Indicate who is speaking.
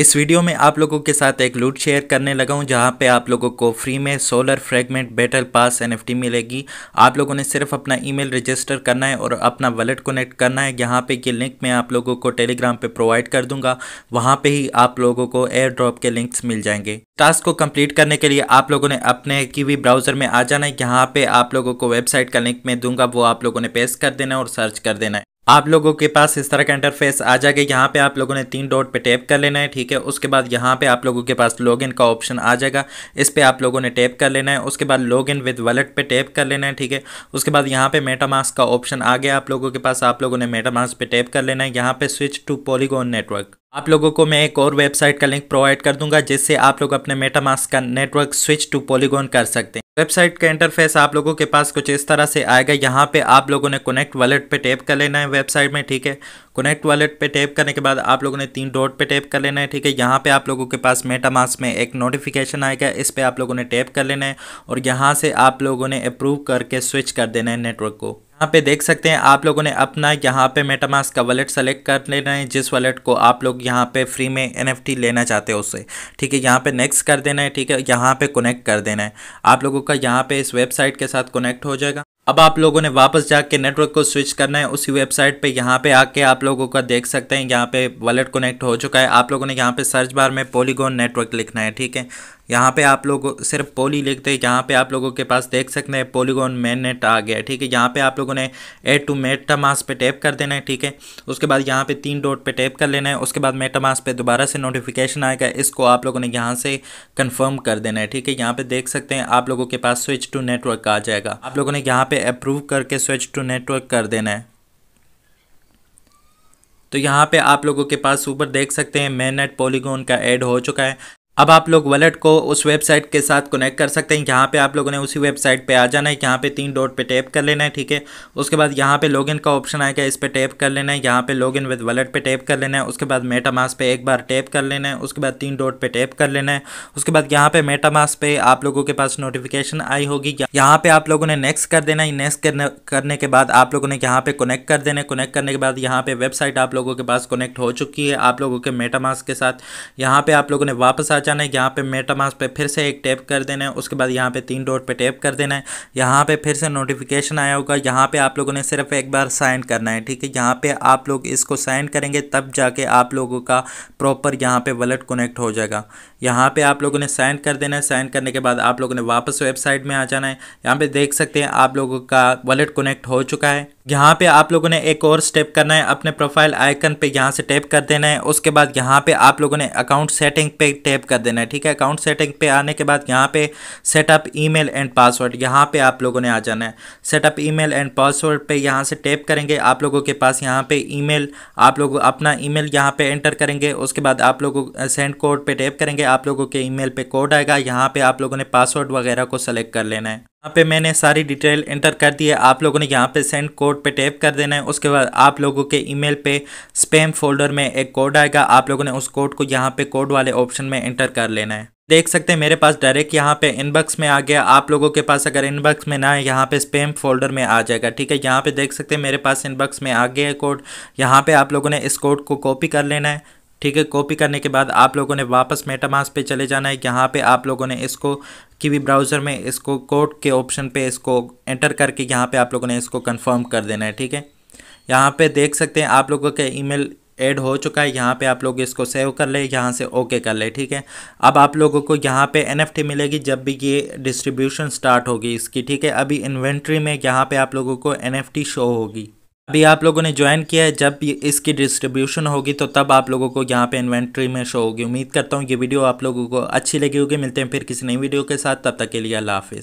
Speaker 1: इस वीडियो में आप लोगों के साथ एक लूट शेयर करने लगा हूं जहां पे आप लोगों को फ्री में solar fragment battle pass NFT मिलेगी आप लोगों ने सिर्फ अपना ईमेल रजिस्टर करना है और अपना वॉलेट कनेक्ट करना है यहां पे कि लिंक मैं आप लोगों को टेलीग्राम पे प्रोवाइड कर दूंगा वहां पे ही आप लोगों को एयर ड्रॉप के लिंक्स मिल जाएंगे टास्क को कम्प्लीट करने के लिए आप लोगों ने अपने की ब्राउजर में आ जाना है यहाँ पे आप लोगों को वेबसाइट का लिंक मैं दूंगा वो आप लोगों ने पेस्ट कर देना है और सर्च कर देना है आप लोगों के पास इस तरह का इंटरफेस आ जाएगा यहाँ पे आप लोगों ने तीन डॉट पे टैप कर लेना है ठीक है उसके बाद यहाँ पे आप लोगों के पास लॉगिन का ऑप्शन आ जाएगा इस पर आप लोगों ने टैप कर लेना है उसके बाद लॉगिन विद वॉलेट पे टैप कर लेना है ठीक है उसके बाद यहाँ पे मेटामास का ऑप्शन आ गया आप लोगों के पास आप लोगों ने मेटामास पे टैप कर लेना है यहाँ पर स्विच टू पॉलीगॉन नेटवर्क आप लोगों को मैं एक और वेबसाइट का लिंक प्रोवाइड कर दूंगा जिससे आप लोग अपने मेटामास्क का नेटवर्क स्विच टू पॉलीगॉन कर सकते हैं वेबसाइट का इंटरफेस आप लोगों के पास कुछ इस तरह से आएगा यहाँ पे आप लोगों ने कनेक्ट वॉलेट पे टैप कर लेना है वेबसाइट में ठीक है कनेक्ट वॉलेट पे टैप करने के बाद आप लोगों ने तीन डॉट पे टैप कर लेना है ठीक है यहाँ पे आप लोगों के पास मेटामास्क में एक नोटिफिकेशन आएगा इस पर आप लोगों ने टैप कर लेना है और यहाँ से आप लोगों ने अप्रूव करके स्विच कर देना है नेटवर्क को यहाँ पे देख सकते हैं आप लोगों ने अपना यहाँ पे मेटामास का वॉलेट सेलेक्ट कर लेना है जिस वॉलेट को आप लोग यहाँ पे फ्री में एनएफटी लेना चाहते हो उससे ठीक है यहाँ पे नेक्स्ट कर देना है ठीक है यहाँ पे कनेक्ट कर देना है आप लोगों का यहाँ पे इस वेबसाइट के साथ कनेक्ट हो जाएगा अब आप लोगों ने वापस जाके नेटवर्क को स्विच करना है उसी वेबसाइट पे यहाँ पे आके आप लोगों का देख सकते हैं यहाँ पे वॉलेट कनेक्ट हो चुका है आप लोगों ने यहाँ पे सर्च बार में पॉलीगोन नेटवर्क लिखना है ठीक है यहाँ पे आप लोग सिर्फ पोली लिखते हैं यहाँ पे आप लोगों के पास देख सकते हैं पोलीगोन मैन नेट आ गया ठीक है यहाँ पे आप लोगों ने एड टू मेटामास पे टैप कर देना है ठीक है उसके बाद यहाँ पे तीन डॉट पे टैप कर लेना है उसके बाद मेटामास पे दोबारा से नोटिफिकेशन आएगा इसको आप लोगों ने यहाँ से कन्फर्म कर देना है ठीक है यहाँ पर देख सकते हैं आप लोगों के पास स्विच टू नेटवर्क आ जाएगा आप लोगों ने यहाँ पर अप्रूव करके स्विच टू नेटवर्क कर देना है तो यहाँ पे आप लोगों के पास ऊपर देख सकते हैं मैन नेट पोलीगोन का ऐड हो चुका है अब आप लोग वॉलेट को उस वेबसाइट के साथ कनेक्ट कर सकते हैं यहाँ पे आप लोगों ने उसी वेबसाइट पे आ जाना है यहाँ पे तीन डॉट पे टैप कर लेना है ठीक है उसके बाद यहाँ पे लॉगिन का ऑप्शन आएगा इस पर टैप कर लेना है यहाँ पे लॉगिन विद वॉलेट पे टैप कर लेना है उसके बाद मेटामास पे एक बार टैप कर लेना है उसके बाद तीन डॉट पर टैप कर लेना है उसके बाद यहाँ पे मेटामास पे आप लोगों के पास नोटिफिकेशन आई होगी यहाँ पे आप लोगों ने नेक्स्ट कर देना है नेक्स्ट करने के बाद आप लोगों ने यहाँ पे कनेक्ट कर देना है कनेक्ट करने के बाद यहाँ पे वेबसाइट आप लोगों के पास कनेक्ट हो चुकी है आप लोगों के मेटामास के साथ यहाँ पे आप लोगों ने वापस आ बचाना है यहाँ पे मेटामास पे फिर से एक टैप कर देना है उसके बाद यहाँ पे तीन डॉट पे टैप कर देना है यहाँ पे फिर से नोटिफिकेशन आया होगा यहाँ पे आप लोगों ने सिर्फ एक बार साइन करना है ठीक है यहाँ पे आप लोग इसको साइन करेंगे तब जाके आप लोगों का प्रॉपर यहाँ पे वॉलेट कनेक्ट हो जाएगा यहाँ पे आप लोगों ने साइन कर देना है साइन करने के बाद आप लोगों ने वापस वेबसाइट में आ जाना है यहाँ पे देख सकते हैं आप लोगों का वॉलेट कनेक्ट हो चुका है यहाँ पे आप लोगों ने एक और स्टेप करना है अपने प्रोफाइल आइकन पे यहाँ से टैप कर देना है उसके बाद यहाँ पे आप लोगों ने अकाउंट सेटिंग पे टैप कर देना है ठीक है अकाउंट सेटिंग पे आने के बाद यहाँ पे सेटअप ईमेल एंड पासवर्ड यहाँ पे आप लोगों ने आ जाना है सेटअप ईमेल एंड पासवर्ड पे यहाँ से टैप करेंगे आप लोगों के पास यहाँ पे ईमेल आप लोग अपना ईमेल यहाँ पे एंटर करेंगे उसके बाद आप लोगों सेंड कोड पर टैप करेंगे आप लोगों के ईमेल पे कोड आएगा यहाँ पे आप लोगों ने पासवर्ड वगैरह को सेलेक्ट कर लेना है यहाँ पे मैंने सारी डिटेल एंटर कर दी है आप लोगों ने यहाँ पे सेंड कोड पे टैप कर देना है उसके बाद आप लोगों के ईमेल पे स्पैम फोल्डर में एक कोड आएगा आप लोगों ने उस कोड को यहाँ पे कोड वाले ऑप्शन में एंटर कर लेना है देख सकते हैं मेरे पास डायरेक्ट यहाँ पे इनबॉक्स में आ गया आप लोगों के पास अगर इनबॉक्स में ना है यहाँ पे स्पैम फोल्डर में आ जाएगा ठीक है यहाँ पे देख सकते हैं मेरे पास इनबॉक्स में आ गया है कोड यहाँ पे आप लोगों ने इस कोड को कॉपी कर लेना है ठीक है कॉपी करने के बाद आप लोगों ने वापस मेटामास पे चले जाना है यहाँ पे आप लोगों ने इसको कि भी ब्राउज़र में इसको कोड के ऑप्शन पे इसको एंटर करके यहाँ पे आप लोगों ने इसको कंफर्म कर देना है ठीक है यहाँ पे देख सकते हैं आप लोगों का ईमेल ऐड हो चुका है यहाँ पे आप लोग इसको सेव कर ले यहाँ से ओके कर ले ठीक है अब आप लोगों को यहाँ पे एनएफटी मिलेगी जब भी ये डिस्ट्रीब्यूशन स्टार्ट होगी इसकी ठीक है अभी इन्वेंट्री में यहाँ पे आप लोगों को एनएफटी शो होगी अभी आप लोगों ने ज्वाइन किया है जब इसकी डिस्ट्रीब्यूशन होगी तो तब आप लोगों को यहाँ पे इन्वेंट्री में शो होगी उम्मीद करता हूँ ये वीडियो आप लोगों को अच्छी लगी होगी मिलते हैं फिर किसी नई वीडियो के साथ तब तक के लिए अल्लाह हाफिज़